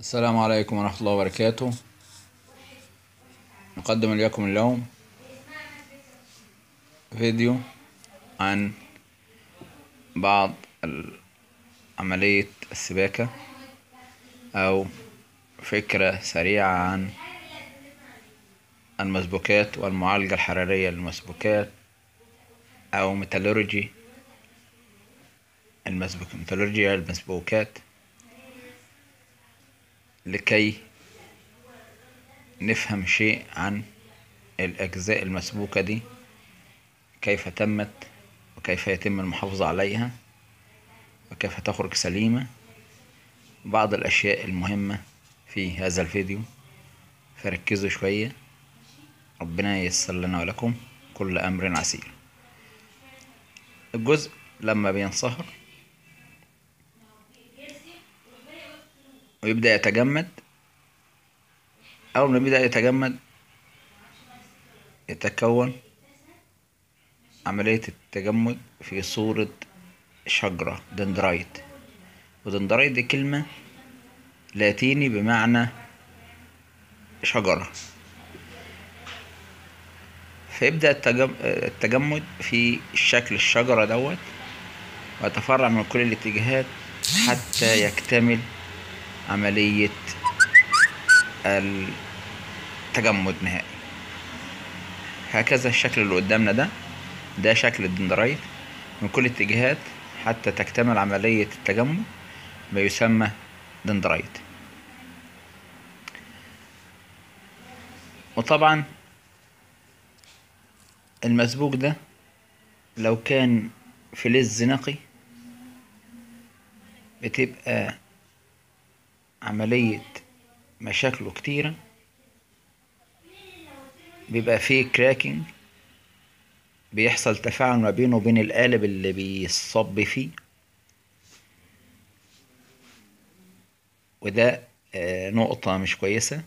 السلام عليكم ورحمة الله وبركاته نقدم إليكم اليوم فيديو عن بعض عملية السباكة أو فكرة سريعة عن المسبوكات والمعالجة الحرارية للمسبوكات أو ميتالورجي المسبوك ميتالورجيا المسبوكات لكي نفهم شيء عن الأجزاء المسبوكة دي كيف تمت وكيف يتم المحافظة عليها وكيف تخرج سليمة بعض الأشياء المهمة في هذا الفيديو فركزوا شوية ربنا ييسر لنا ولكم كل أمر عسير الجزء لما بينصهر ويبدأ يتجمد أول ما يبدأ يتجمد يتكون عملية التجمد في صورة شجرة دندرايت ودندرايت دي كلمة لاتيني بمعنى شجرة فيبدأ التجمد في شكل الشجرة دوت ويتفرع من كل الاتجاهات حتى يكتمل عملية التجمد نهائي هكذا الشكل اللي قدامنا ده ده شكل الدندرايت من كل الاتجاهات حتى تكتمل عملية التجمد ما يسمى دندرايت وطبعا المسبوك ده لو كان فلز نقي بتبقى عملية مشاكله كتيرة بيبقى فيه كراكنج بيحصل تفاعل ما بينه وبين القالب اللي بيصب فيه وده آه، نقطة مش كويسة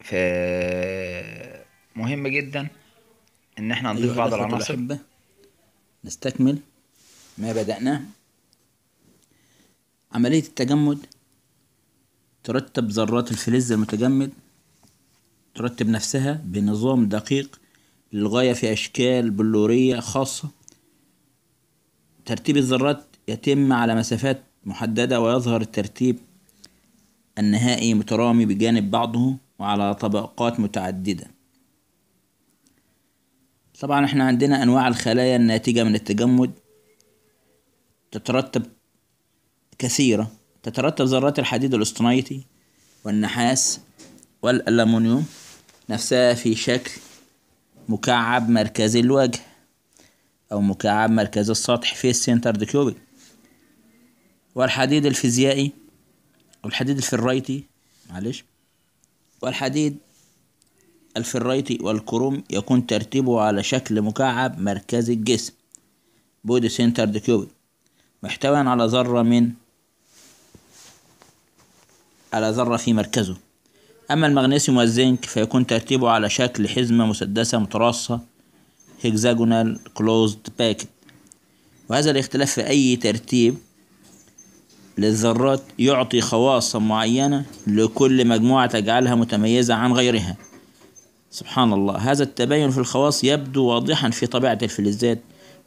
فمهم جدا إن احنا نضيف أيوة، بعض العناصر نستكمل ما بدأناه عملية التجمد ترتب ذرات الفلز المتجمد ترتب نفسها بنظام دقيق للغاية في أشكال بلورية خاصة ترتيب الذرات يتم على مسافات محددة ويظهر الترتيب النهائي مترامي بجانب بعضه وعلى طبقات متعددة طبعا احنا عندنا أنواع الخلايا الناتجة من التجمد تترتب كثيرة تترتب ذرات الحديد الاستنايتي والنحاس والألمونيوم نفسها في شكل مكعب مركزي الوجه أو مكعب مركزي السطح في السنتر كيوبيك والحديد الفيزيائي والحديد الفرايتي معلش والحديد الفرايتي والكروم يكون ترتيبه على شكل مكعب مركزي الجسم بودي سنتر كيوبيك محتويا على ذرة من على ذرة في مركزه أما المغنيسيوم والزنك فيكون ترتيبه على شكل حزمة مسدسة متراصة hexagonal closed packet وهذا الاختلاف في أي ترتيب للذرات يعطي خواص معينة لكل مجموعة تجعلها متميزة عن غيرها سبحان الله هذا التباين في الخواص يبدو واضحا في طبيعة الفلزات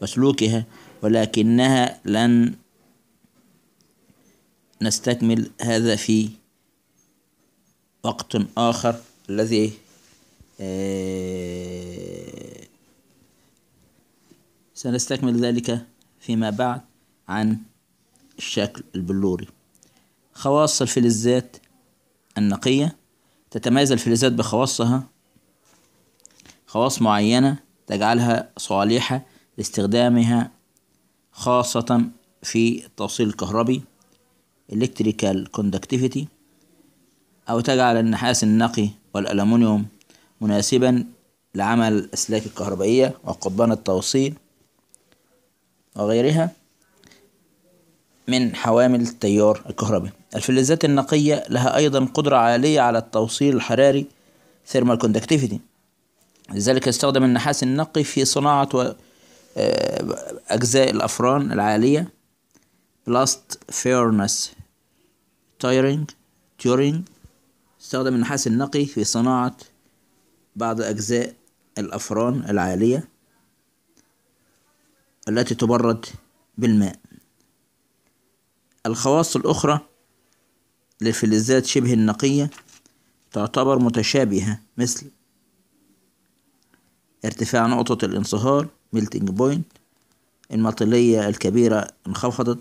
وسلوكها ولكنها لن نستكمل هذا في وقت آخر الذي آه، سنستكمل ذلك فيما بعد عن الشكل البلوري خواص الفلزات النقية تتميز الفلزات بخواصها خواص معينة تجعلها صالحة لاستخدامها خاصة في التوصيل الكهربي electrical conductivity أو تجعل النحاس النقي والألمنيوم مناسبا لعمل الأسلاك الكهربائية وقضبان التوصيل وغيرها من حوامل التيار الكهربي الفلزات النقية لها أيضا قدرة عالية على التوصيل الحراري thermal conductivity لذلك يستخدم النحاس النقي في صناعة آه، أجزاء الأفران العالية blast furnace تايرنج تيورينج استخدم النحاس النقي في صناعة بعض أجزاء الأفران العالية التي تبرد بالماء الخواص الأخرى للفلزات شبه النقية تعتبر متشابهة مثل ارتفاع نقطة الانصهار ميلتنج بوينت المطلية الكبيرة انخفضت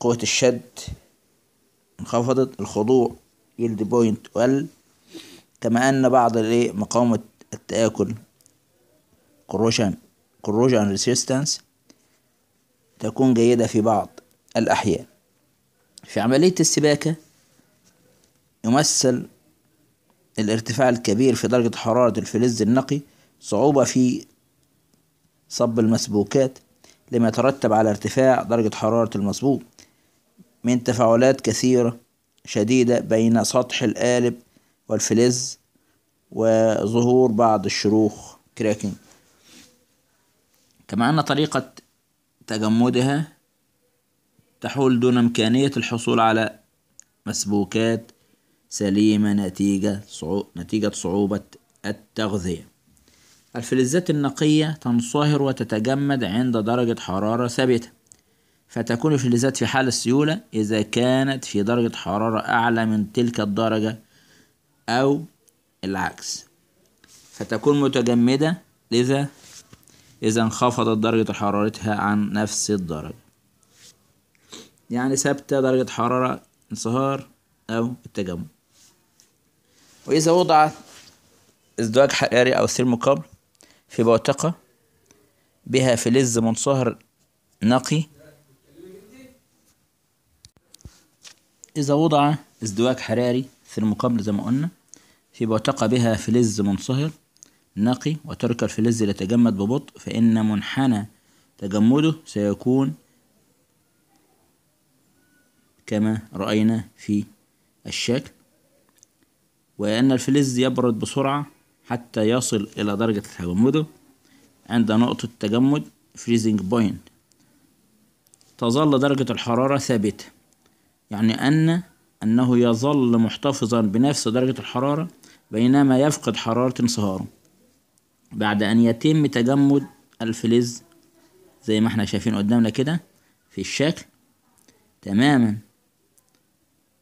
قوة الشد انخفضت الخضوع يلد بوينت وال كما أن بعض الإيه مقاومة التآكل corrosion كروشن resistance تكون جيدة في بعض الأحيان في عملية السباكة يمثل الارتفاع الكبير في درجة حرارة الفلز النقي صعوبة في صب المسبوكات لما يترتب على ارتفاع درجة حرارة المسبوك من تفاعلات كثيرة شديدة بين سطح القالب والفلز وظهور بعض الشروخ كراكنج كما أن طريقة تجمدها تحول دون إمكانية الحصول على مسبوكات سليمة نتيجة نتيجة صعوبة التغذية الفلزات النقية تنصهر وتتجمد عند درجة حرارة ثابتة فتكون الفلزات في حال السيولة إذا كانت في درجة حرارة أعلى من تلك الدرجة أو العكس فتكون متجمدة لذا إذا انخفضت درجة حرارتها عن نفس الدرجة يعني ثابتة درجة حرارة انصهار أو التجمد وإذا وضعت ازدواج حراري أو ثيرموكابل في بوتقة بها فلز منصهر نقي إذا وضع ازدواج حراري في المقابل زي ما قلنا في اعتقى بها فلز منصهر نقي وترك الفلز يتجمد ببطء فإن منحنى تجمده سيكون كما رأينا في الشكل وأن الفلز يبرد بسرعة حتى يصل إلى درجة تجمده عند نقطة تجمد freezing point تظل درجة الحرارة ثابتة يعني أن أنه يظل محتفظا بنفس درجة الحرارة بينما يفقد حرارة انصهاره بعد أن يتم تجمد الفلز زي ما احنا شايفين قدامنا كده في الشكل تماما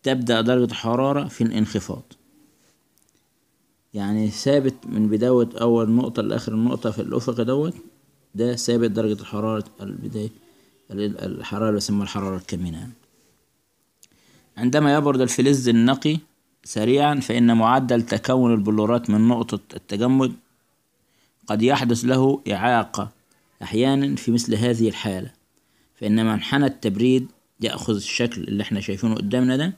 تبدأ درجة الحرارة في الانخفاض يعني ثابت من بداية أول نقطة لآخر نقطة في الأفق دوت ده ثابت درجة الحرارة البداية الحرارة اللي بيسموها الحرارة الكمينة يعني. عندما يبرد الفلز النقي سريعا فإن معدل تكون البلورات من نقطة التجمد قد يحدث له إعاقة أحيانا في مثل هذه الحالة فإن منحنى التبريد يأخذ الشكل اللي احنا شايفينه قدامنا ده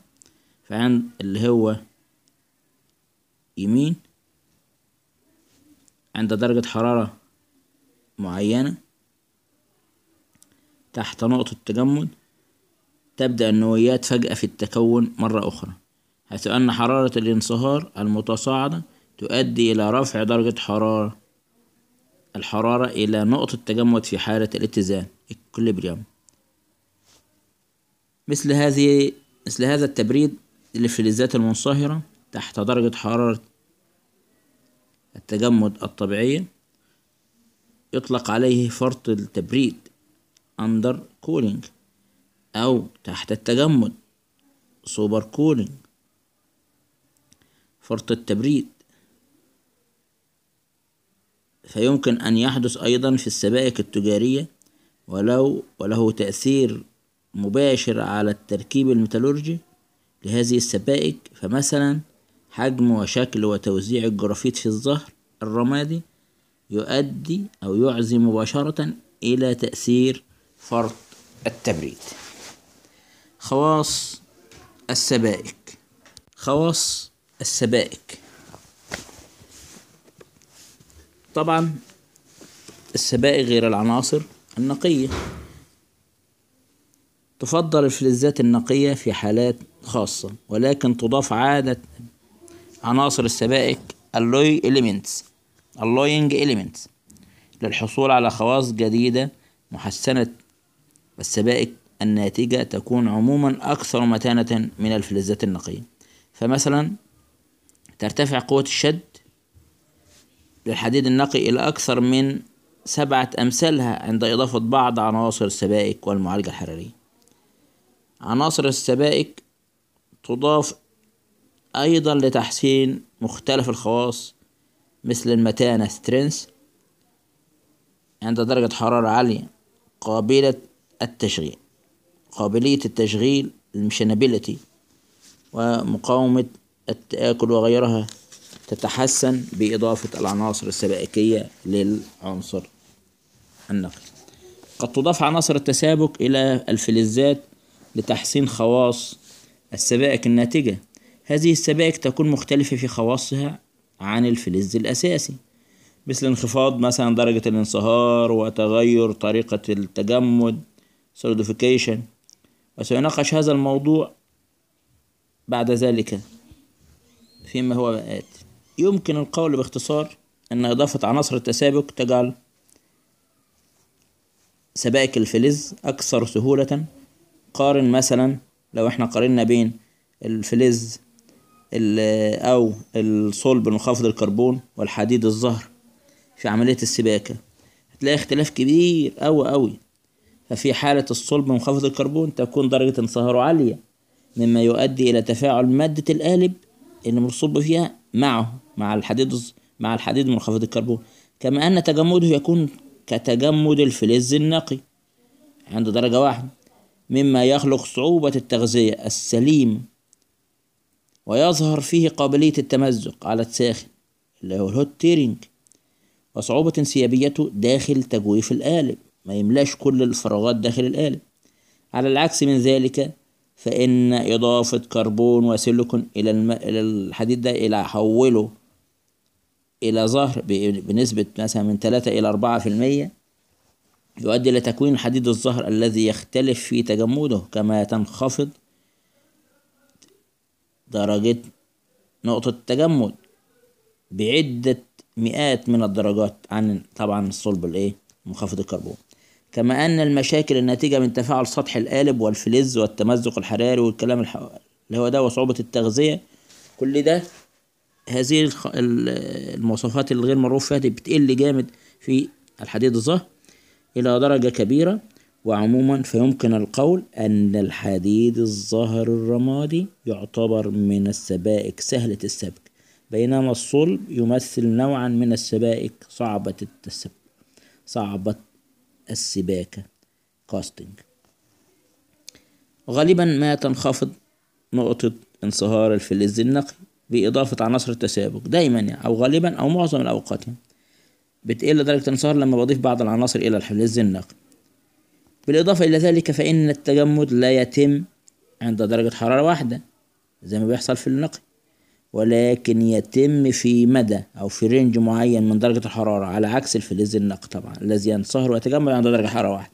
فعند اللي هو يمين عند درجة حرارة معينة تحت نقطة التجمد تبدأ النويات فجأة في التكون مرة أخرى حيث أن حرارة الانصهار المتصاعدة تؤدي إلى رفع درجة حرارة الحرارة إلى نقطة تجمد في حالة الاتزان equilibrium مثل هذه مثل هذا التبريد للفلزات المنصهرة تحت درجة حرارة التجمد الطبيعية يطلق عليه فرط التبريد under cooling أو تحت التجمد سوبر كولينج فرط التبريد فيمكن أن يحدث أيضا في السبائك التجارية ولو وله تأثير مباشر على التركيب الميتالورجي لهذه السبائك فمثلا حجم وشكل وتوزيع الجرافيت في الظهر الرمادي يؤدي أو يعزي مباشرة إلى تأثير فرط التبريد خواص السبائك خواص السبائك طبعا السبائك غير العناصر النقية تفضل الفلزات النقية في حالات خاصة ولكن تضاف عادة عناصر السبائك اللوي إليمنتس اللوينج إليمنتس للحصول على خواص جديدة محسنة السبائك الناتجة تكون عموما أكثر متانة من الفلزات النقية فمثلا ترتفع قوة الشد للحديد النقي إلى أكثر من سبعة أمثالها عند إضافة بعض عناصر السبائك والمعالجة الحرارية عناصر السبائك تضاف أيضا لتحسين مختلف الخواص مثل المتانة سترينس عند درجة حرارة عالية قابلة التشغيل قابلية التشغيل المشنابيلتي ومقاومة التآكل وغيرها تتحسن بإضافة العناصر السبائكية للعنصر النقي قد تضاف عناصر التسابك إلى الفلزات لتحسين خواص السبائك الناتجة هذه السبائك تكون مختلفة في خواصها عن الفلز الأساسي مثل انخفاض مثلا درجة الانصهار وتغير طريقة التجمد solidification وسيناقش هذا الموضوع بعد ذلك فيما هو آت يمكن القول باختصار أن إضافة عناصر التسابق تجعل سبائك الفلز أكثر سهولة قارن مثلا لو احنا قارنا بين الفلز أو الصلب المنخفض الكربون والحديد الزهر في عملية السباكة هتلاقي اختلاف كبير أوي أوي ففي حالة الصلب منخفض الكربون تكون درجة انصهاره عالية مما يؤدي إلى تفاعل مادة القالب اللي مرصوب فيها معه مع الحديد مع الحديد منخفض الكربون كما أن تجمده يكون كتجمد الفلز النقي عند درجة واحد مما يخلق صعوبة التغذية السليم ويظهر فيه قابلية التمزق على الساخن اللي هو الهوت تيرينج وصعوبة انسيابيته داخل تجويف القالب ما يملاش كل الفراغات داخل الآلة على العكس من ذلك فإن إضافة كربون وسيليكون إلى إلى الحديد ده إلى حوله إلى زهر بنسبة مثلا من تلاتة إلى أربعة في المية يؤدي إلى تكوين حديد الزهر الذي يختلف في تجمده كما تنخفض درجة نقطة التجمد بعدة مئات من الدرجات عن طبعا الصلب الإيه منخفض الكربون كما أن المشاكل الناتجة من تفاعل سطح القالب والفلز والتمزق الحراري والكلام اللي هو ده وصعوبة التغذية كل ده هذه المواصفات الغير معروف فيها دي بتقل جامد في الحديد الظهر إلى درجة كبيرة وعموما فيمكن القول أن الحديد الظهر الرمادي يعتبر من السبائك سهلة السبك بينما الصلب يمثل نوعا من السبائك صعبة السبك صعبة السباكة كاستنج غالبا ما تنخفض نقطة انصهار الفلز النقي بإضافة عناصر التسابق دايما يعني أو غالبا أو معظم الأوقات يعني بتقل درجة الانصهار لما بضيف بعض العناصر إلى الفلز النقي بالإضافة إلى ذلك فإن التجمد لا يتم عند درجة حرارة واحدة زي ما بيحصل في النقي ولكن يتم في مدى أو في رينج معين من درجة الحرارة على عكس الفلز النق طبعا الذي ينصهر ويتجمد عند درجة حرارة واحدة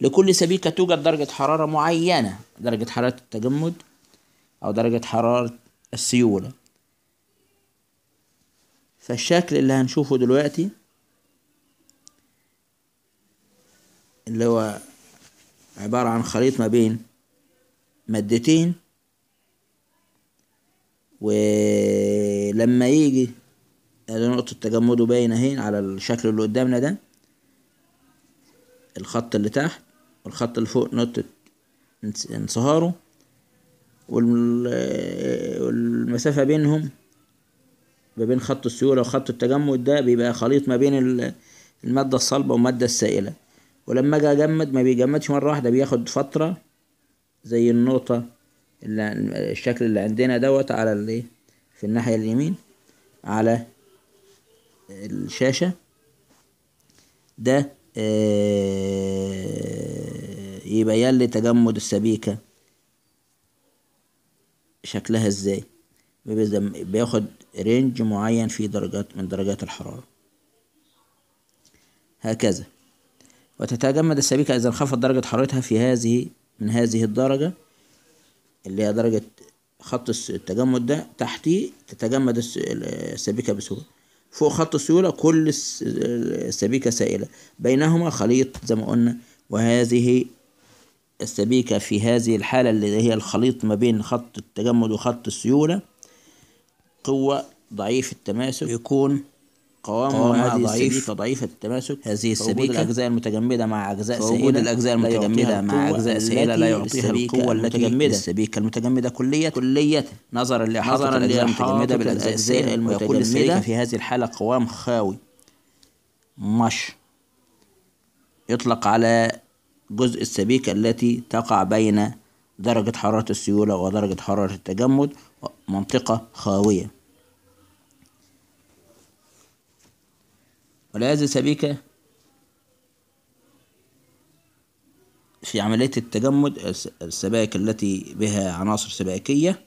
لكل سبيكة توجد درجة حرارة معينة درجة حرارة التجمد أو درجة حرارة السيولة فالشكل اللي هنشوفه دلوقتي اللي هو عبارة عن خليط ما بين مادتين ولما يجي ادي نقطة تجمده باينة اهي على الشكل اللي قدامنا ده الخط اللي تحت والخط اللي فوق نقطة انصهاره والمسافة بينهم ما بين خط السيولة وخط التجمد ده بيبقى خليط ما بين المادة الصلبة والمادة السائلة ولما اجي اجمد ما بيجمدش مرة واحدة بياخد فترة زي النقطة الشكل اللي عندنا دوت على الايه في الناحية اليمين على الشاشة ده آه، يبين لي تجمد السبيكة شكلها ازاي بياخد رينج معين في درجات من درجات الحرارة هكذا وتتجمد السبيكة إذا انخفضت درجة حرارتها في هذه من هذه الدرجة اللي هي درجة خط التجمد ده تحتيه تتجمد السبيكة بسهولة فوق خط السيولة كل السبيكة سائلة بينهما خليط زي ما قلنا وهذه السبيكة في هذه الحالة اللي هي الخليط ما بين خط التجمد وخط السيولة قوة ضعيف التماسك يكون قوامها ضعيف ضعيف التماسك هذه السبيكة الأجزاء المتجمدة مع أجزاء سائلة الأجزاء المتجمدة مع أجزاء سائلة لا يعطيها القوة التي المتجمدة السبيكة المتجمدة كلية كلية نظرا لإحاطة الأجزاء المتجمدة بالأجزاء المتجمدة في هذه الحالة قوام خاوي مش يطلق على جزء السبيكة التي تقع بين درجة حرارة السيولة ودرجة حرارة التجمد منطقة خاوية ولهذا سبيكة في عملية التجمد السبائك التي بها عناصر سبائكية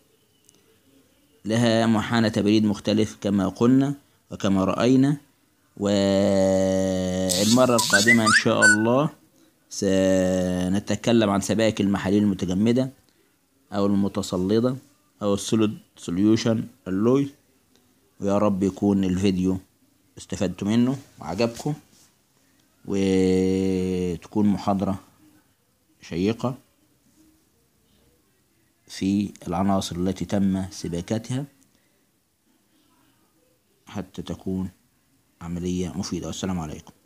لها محانة تبريد مختلف كما قلنا وكما رأينا والمرة القادمة إن شاء الله سنتكلم عن سبائك المحاليل المتجمدة أو المتصلدة أو السوليد سوليوشن اللوي ويا رب يكون الفيديو استفدتوا منه وعجبكم وتكون محاضرة شيقة في العناصر التي تم سباكتها حتى تكون عملية مفيدة والسلام عليكم